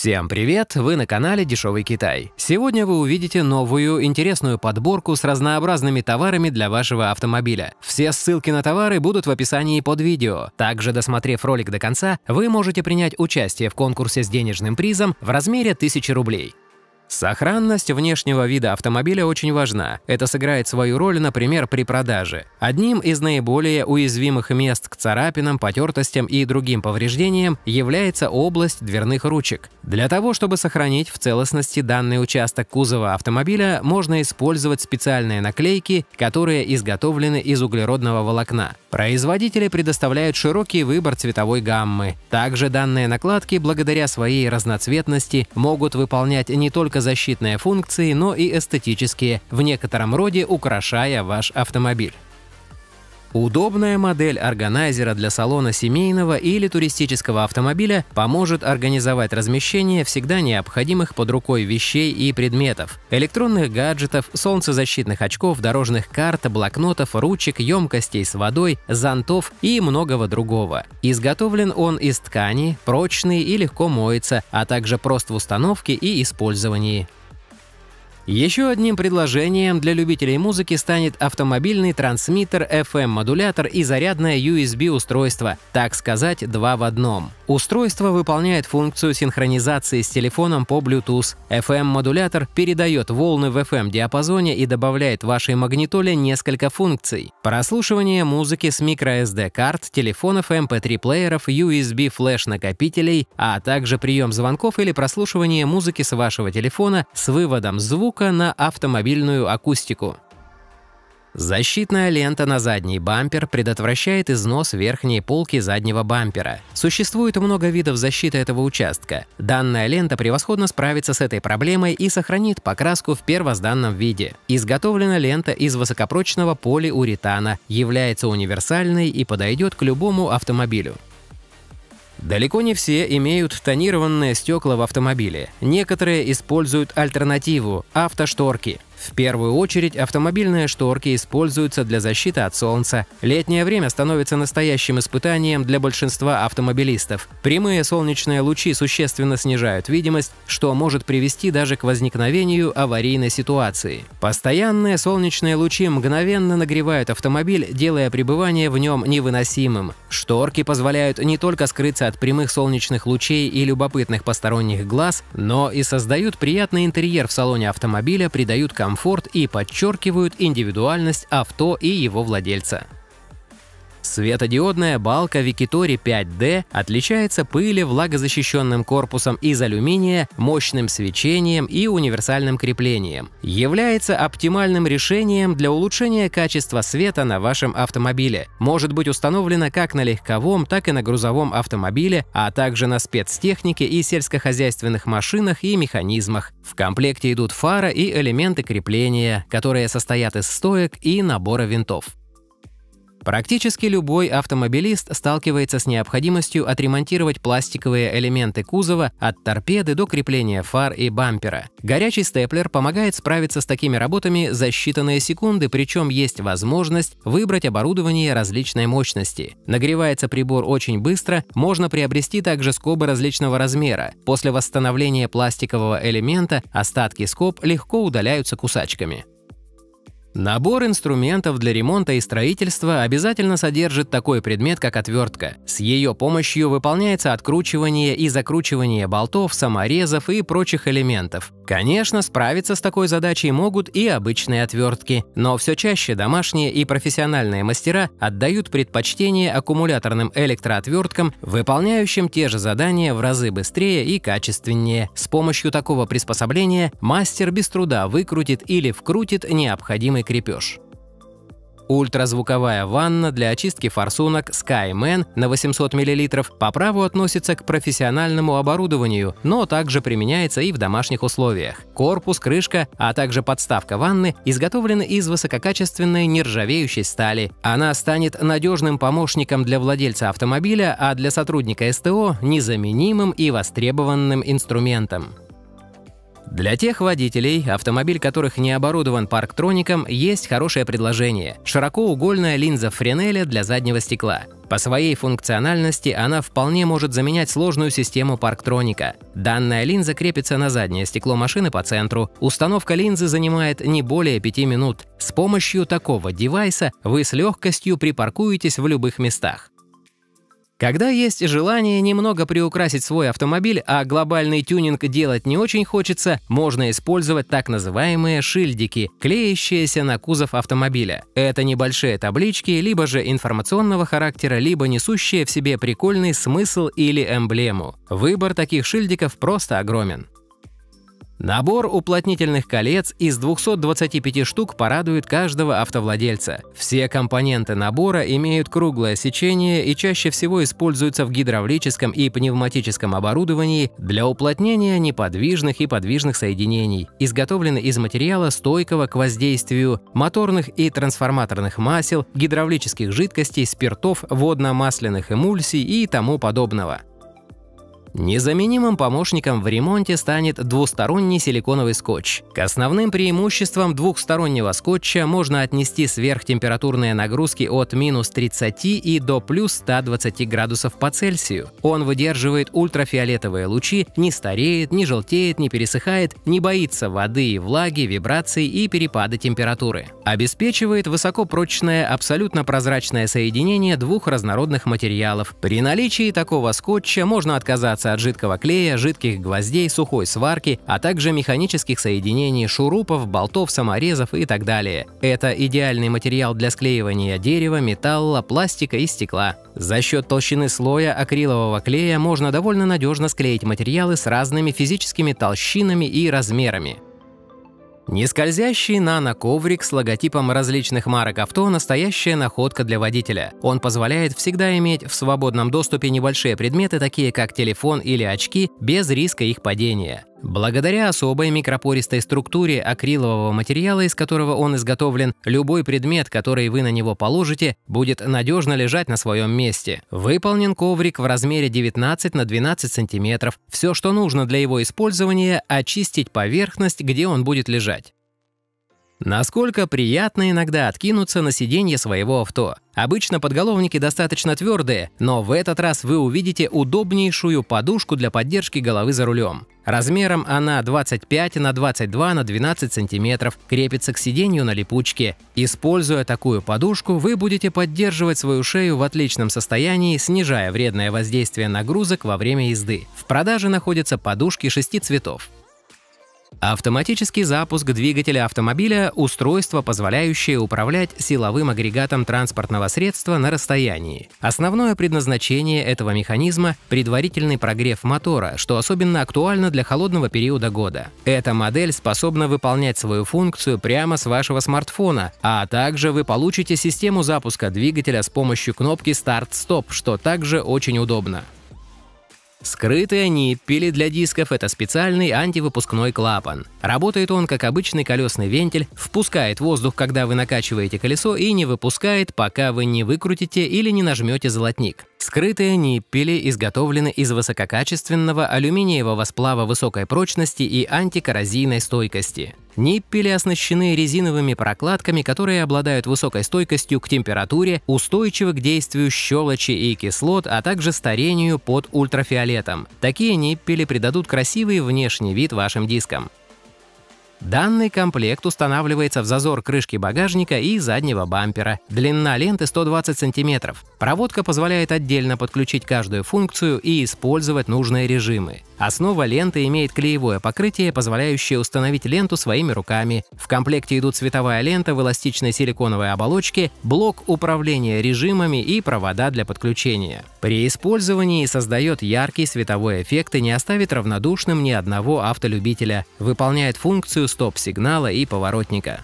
Всем привет! Вы на канале Дешевый Китай. Сегодня вы увидите новую интересную подборку с разнообразными товарами для вашего автомобиля. Все ссылки на товары будут в описании под видео. Также, досмотрев ролик до конца, вы можете принять участие в конкурсе с денежным призом в размере 1000 рублей. Сохранность внешнего вида автомобиля очень важна. Это сыграет свою роль, например, при продаже. Одним из наиболее уязвимых мест к царапинам, потертостям и другим повреждениям является область дверных ручек. Для того, чтобы сохранить в целостности данный участок кузова автомобиля, можно использовать специальные наклейки, которые изготовлены из углеродного волокна. Производители предоставляют широкий выбор цветовой гаммы. Также данные накладки, благодаря своей разноцветности, могут выполнять не только только защитные функции, но и эстетические, в некотором роде украшая ваш автомобиль. Удобная модель органайзера для салона семейного или туристического автомобиля поможет организовать размещение всегда необходимых под рукой вещей и предметов – электронных гаджетов, солнцезащитных очков, дорожных карт, блокнотов, ручек, емкостей с водой, зонтов и многого другого. Изготовлен он из ткани, прочный и легко моется, а также прост в установке и использовании. Еще одним предложением для любителей музыки станет автомобильный трансмиттер, FM-модулятор и зарядное USB-устройство, так сказать, два в одном. Устройство выполняет функцию синхронизации с телефоном по Bluetooth. FM-модулятор передает волны в FM-диапазоне и добавляет вашей магнитоле несколько функций. Прослушивание музыки с microSD-карт, телефонов, MP3-плееров, эм USB-флеш-накопителей, а также прием звонков или прослушивание музыки с вашего телефона с выводом звука ухо на автомобильную акустику. Защитная лента на задний бампер предотвращает износ верхней полки заднего бампера. Существует много видов защиты этого участка. Данная лента превосходно справится с этой проблемой и сохранит покраску в первозданном виде. Изготовлена лента из высокопрочного полиуретана, является универсальной и подойдет к любому автомобилю. Далеко не все имеют тонированные стекла в автомобиле. Некоторые используют альтернативу – автошторки – в первую очередь автомобильные шторки используются для защиты от солнца. Летнее время становится настоящим испытанием для большинства автомобилистов. Прямые солнечные лучи существенно снижают видимость, что может привести даже к возникновению аварийной ситуации. Постоянные солнечные лучи мгновенно нагревают автомобиль, делая пребывание в нем невыносимым. Шторки позволяют не только скрыться от прямых солнечных лучей и любопытных посторонних глаз, но и создают приятный интерьер в салоне автомобиля, придают комфорт комфорт и подчеркивают индивидуальность авто и его владельца. Светодиодная балка Викитори 5D отличается пыли влагозащищенным корпусом из алюминия, мощным свечением и универсальным креплением. Является оптимальным решением для улучшения качества света на вашем автомобиле. Может быть установлена как на легковом, так и на грузовом автомобиле, а также на спецтехнике и сельскохозяйственных машинах и механизмах. В комплекте идут фара и элементы крепления, которые состоят из стоек и набора винтов. Практически любой автомобилист сталкивается с необходимостью отремонтировать пластиковые элементы кузова от торпеды до крепления фар и бампера. Горячий степлер помогает справиться с такими работами за считанные секунды, причем есть возможность выбрать оборудование различной мощности. Нагревается прибор очень быстро, можно приобрести также скобы различного размера. После восстановления пластикового элемента остатки скоб легко удаляются кусачками. Набор инструментов для ремонта и строительства обязательно содержит такой предмет, как отвертка. С ее помощью выполняется откручивание и закручивание болтов, саморезов и прочих элементов. Конечно, справиться с такой задачей могут и обычные отвертки, но все чаще домашние и профессиональные мастера отдают предпочтение аккумуляторным электроотверткам, выполняющим те же задания в разы быстрее и качественнее. С помощью такого приспособления мастер без труда выкрутит или вкрутит необходимый необходимый крепеж. Ультразвуковая ванна для очистки форсунок Skyman на 800 мл по праву относится к профессиональному оборудованию, но также применяется и в домашних условиях. Корпус, крышка, а также подставка ванны изготовлены из высококачественной нержавеющей стали. Она станет надежным помощником для владельца автомобиля, а для сотрудника СТО – незаменимым и востребованным инструментом. Для тех водителей, автомобиль которых не оборудован парктроником, есть хорошее предложение – широкоугольная линза Френеля для заднего стекла. По своей функциональности она вполне может заменять сложную систему парктроника. Данная линза крепится на заднее стекло машины по центру. Установка линзы занимает не более 5 минут. С помощью такого девайса вы с легкостью припаркуетесь в любых местах. Когда есть желание немного приукрасить свой автомобиль, а глобальный тюнинг делать не очень хочется, можно использовать так называемые шильдики, клеящиеся на кузов автомобиля. Это небольшие таблички, либо же информационного характера, либо несущие в себе прикольный смысл или эмблему. Выбор таких шильдиков просто огромен. Набор уплотнительных колец из 225 штук порадует каждого автовладельца. Все компоненты набора имеют круглое сечение и чаще всего используются в гидравлическом и пневматическом оборудовании для уплотнения неподвижных и подвижных соединений, изготовлены из материала стойкого к воздействию моторных и трансформаторных масел, гидравлических жидкостей, спиртов, водно-масляных эмульсий и тому подобного. Незаменимым помощником в ремонте станет двусторонний силиконовый скотч. К основным преимуществам двухстороннего скотча можно отнести сверхтемпературные нагрузки от минус 30 и до плюс 120 градусов по Цельсию. Он выдерживает ультрафиолетовые лучи, не стареет, не желтеет, не пересыхает, не боится воды и влаги, вибраций и перепада температуры. Обеспечивает высокопрочное, абсолютно прозрачное соединение двух разнородных материалов. При наличии такого скотча можно отказаться избавляться от жидкого клея, жидких гвоздей, сухой сварки, а также механических соединений шурупов, болтов, саморезов и так далее. Это идеальный материал для склеивания дерева, металла, пластика и стекла. За счет толщины слоя акрилового клея можно довольно надежно склеить материалы с разными физическими толщинами и размерами. Нескользящий нано-коврик с логотипом различных марок авто – настоящая находка для водителя. Он позволяет всегда иметь в свободном доступе небольшие предметы, такие как телефон или очки, без риска их падения. Благодаря особой микропористой структуре акрилового материала, из которого он изготовлен, любой предмет, который вы на него положите, будет надежно лежать на своем месте. Выполнен коврик в размере 19 на 12 сантиметров. Все, что нужно для его использования, очистить поверхность, где он будет лежать. Насколько приятно иногда откинуться на сиденье своего авто. Обычно подголовники достаточно твердые, но в этот раз вы увидите удобнейшую подушку для поддержки головы за рулем. Размером она 25 на 22 на 12 сантиметров, крепится к сиденью на липучке. Используя такую подушку, вы будете поддерживать свою шею в отличном состоянии, снижая вредное воздействие нагрузок во время езды. В продаже находятся подушки шести цветов. Автоматический запуск двигателя автомобиля – устройство, позволяющее управлять силовым агрегатом транспортного средства на расстоянии. Основное предназначение этого механизма – предварительный прогрев мотора, что особенно актуально для холодного периода года. Эта модель способна выполнять свою функцию прямо с вашего смартфона, а также вы получите систему запуска двигателя с помощью кнопки «Старт-стоп», что также очень удобно. Скрытые они пили для дисков – это специальный антивыпускной клапан. Работает он как обычный колесный вентиль, впускает воздух, когда вы накачиваете колесо, и не выпускает, пока вы не выкрутите или не нажмете золотник. Скрытые ниппели изготовлены из высококачественного алюминиевого сплава высокой прочности и антикоррозийной стойкости. Ниппели оснащены резиновыми прокладками, которые обладают высокой стойкостью к температуре, устойчивы к действию щелочи и кислот, а также старению под ультрафиолетом. Такие ниппели придадут красивый внешний вид вашим дискам. Данный комплект устанавливается в зазор крышки багажника и заднего бампера. Длина ленты 120 см. Проводка позволяет отдельно подключить каждую функцию и использовать нужные режимы. Основа ленты имеет клеевое покрытие, позволяющее установить ленту своими руками. В комплекте идут световая лента в эластичной силиконовой оболочке, блок управления режимами и провода для подключения. При использовании создает яркий световой эффект и не оставит равнодушным ни одного автолюбителя. Выполняет функцию стоп-сигнала и поворотника.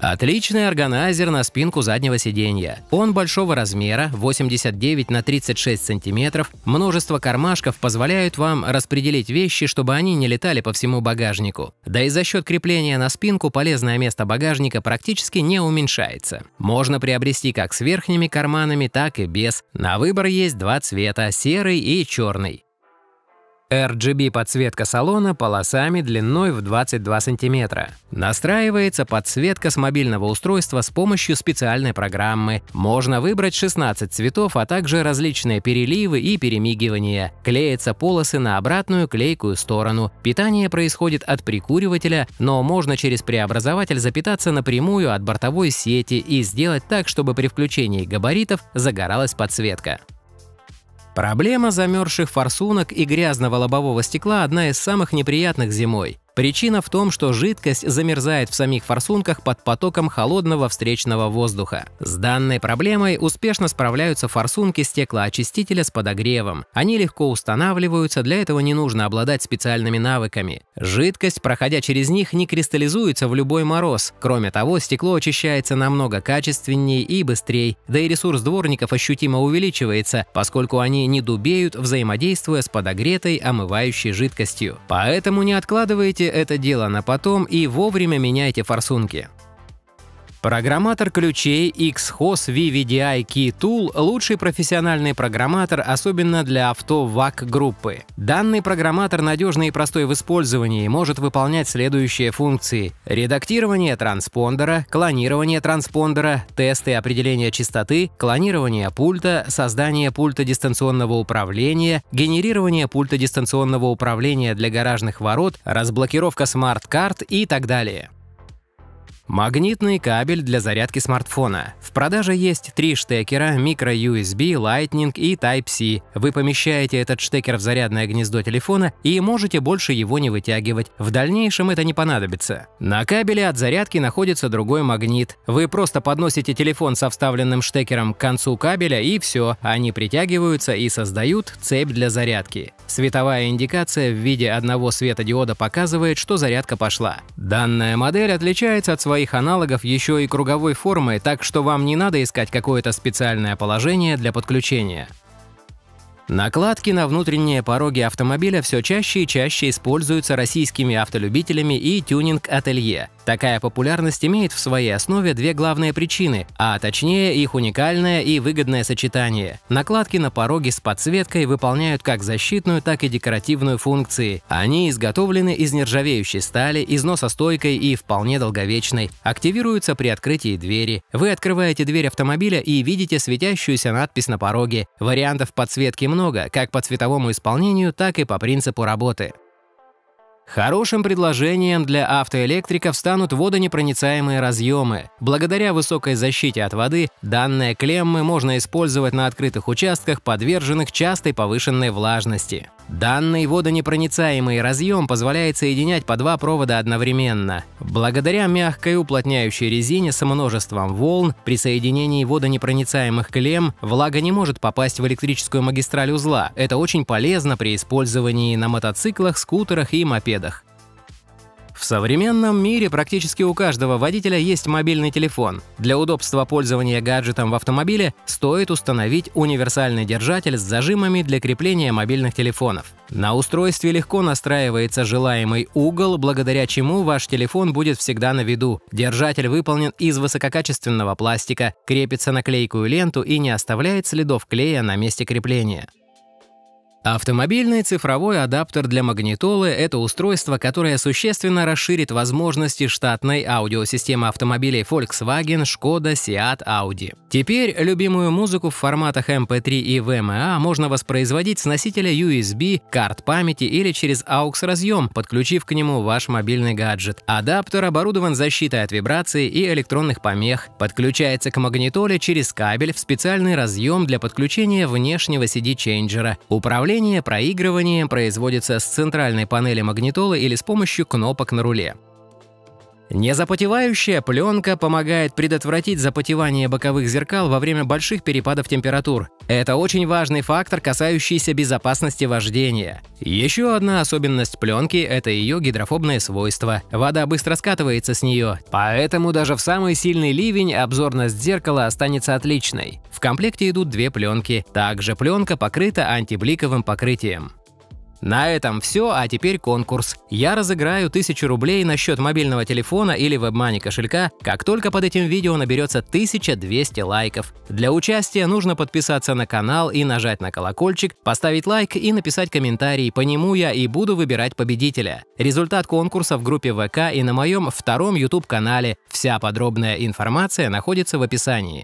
Отличный органайзер на спинку заднего сиденья. Он большого размера, 89 на 36 сантиметров. Множество кармашков позволяют вам распределить вещи, чтобы они не летали по всему багажнику. Да и за счет крепления на спинку полезное место багажника практически не уменьшается. Можно приобрести как с верхними карманами, так и без. На выбор есть два цвета – серый и черный. RGB подсветка салона полосами длиной в 22 см. Настраивается подсветка с мобильного устройства с помощью специальной программы. Можно выбрать 16 цветов, а также различные переливы и перемигивания. Клеятся полосы на обратную клейкую сторону. Питание происходит от прикуривателя, но можно через преобразователь запитаться напрямую от бортовой сети и сделать так, чтобы при включении габаритов загоралась подсветка. Проблема замерзших форсунок и грязного лобового стекла одна из самых неприятных зимой. Причина в том, что жидкость замерзает в самих форсунках под потоком холодного встречного воздуха. С данной проблемой успешно справляются форсунки стеклоочистителя с подогревом. Они легко устанавливаются, для этого не нужно обладать специальными навыками. Жидкость, проходя через них, не кристаллизуется в любой мороз. Кроме того, стекло очищается намного качественнее и быстрее, да и ресурс дворников ощутимо увеличивается, поскольку они не дубеют, взаимодействуя с подогретой, омывающей жидкостью. Поэтому не откладывайте Оставьте это дело на потом и вовремя меняйте форсунки. Программатор ключей XHOS VVDI Key Tool – лучший профессиональный программатор, особенно для авто Вак группы. Данный программатор надежный и простой в использовании, может выполнять следующие функции – редактирование транспондера, клонирование транспондера, тесты определения частоты, клонирование пульта, создание пульта дистанционного управления, генерирование пульта дистанционного управления для гаражных ворот, разблокировка смарт-карт и так далее. Магнитный кабель для зарядки смартфона. В продаже есть три штекера микро-USB, Lightning и Type-C. Вы помещаете этот штекер в зарядное гнездо телефона и можете больше его не вытягивать. В дальнейшем это не понадобится. На кабеле от зарядки находится другой магнит. Вы просто подносите телефон со вставленным штекером к концу кабеля и все, они притягиваются и создают цепь для зарядки. Световая индикация в виде одного светодиода показывает, что зарядка пошла. Данная модель отличается от своей своих аналогов еще и круговой формы, так что вам не надо искать какое-то специальное положение для подключения. Накладки на внутренние пороги автомобиля все чаще и чаще используются российскими автолюбителями и тюнинг-ателье. Такая популярность имеет в своей основе две главные причины, а точнее их уникальное и выгодное сочетание. Накладки на пороги с подсветкой выполняют как защитную, так и декоративную функции. Они изготовлены из нержавеющей стали, износостойкой и вполне долговечной. Активируются при открытии двери. Вы открываете дверь автомобиля и видите светящуюся надпись на пороге. Вариантов подсветки немного, как по цветовому исполнению, так и по принципу работы. Хорошим предложением для автоэлектриков станут водонепроницаемые разъемы. Благодаря высокой защите от воды данные клеммы можно использовать на открытых участках, подверженных частой повышенной влажности. Данный водонепроницаемый разъем позволяет соединять по два провода одновременно. Благодаря мягкой уплотняющей резине с множеством волн при соединении водонепроницаемых клем влага не может попасть в электрическую магистраль узла. Это очень полезно при использовании на мотоциклах, скутерах и мопедах. В современном мире практически у каждого водителя есть мобильный телефон. Для удобства пользования гаджетом в автомобиле стоит установить универсальный держатель с зажимами для крепления мобильных телефонов. На устройстве легко настраивается желаемый угол, благодаря чему ваш телефон будет всегда на виду. Держатель выполнен из высококачественного пластика, крепится на клейкую ленту и не оставляет следов клея на месте крепления. Автомобильный цифровой адаптер для магнитолы – это устройство, которое существенно расширит возможности штатной аудиосистемы автомобилей Volkswagen, Skoda, Seat, Audi. Теперь любимую музыку в форматах MP3 и VMA можно воспроизводить с носителя USB, карт памяти или через AUX-разъем, подключив к нему ваш мобильный гаджет. Адаптер оборудован защитой от вибраций и электронных помех, подключается к магнитоле через кабель в специальный разъем для подключения внешнего cd чейнджера Управление Управление проигрыванием производится с центральной панели магнитолы или с помощью кнопок на руле. Незапотевающая пленка помогает предотвратить запотевание боковых зеркал во время больших перепадов температур. Это очень важный фактор, касающийся безопасности вождения. Еще одна особенность пленки – это ее гидрофобное свойство. Вода быстро скатывается с нее, поэтому даже в самый сильный ливень обзорность зеркала останется отличной. В комплекте идут две пленки. Также пленка покрыта антибликовым покрытием. На этом все, а теперь конкурс. Я разыграю 1000 рублей на счет мобильного телефона или вебмани кошелька, как только под этим видео наберется 1200 лайков. Для участия нужно подписаться на канал и нажать на колокольчик, поставить лайк и написать комментарий, по нему я и буду выбирать победителя. Результат конкурса в группе ВК и на моем втором YouTube-канале. Вся подробная информация находится в описании.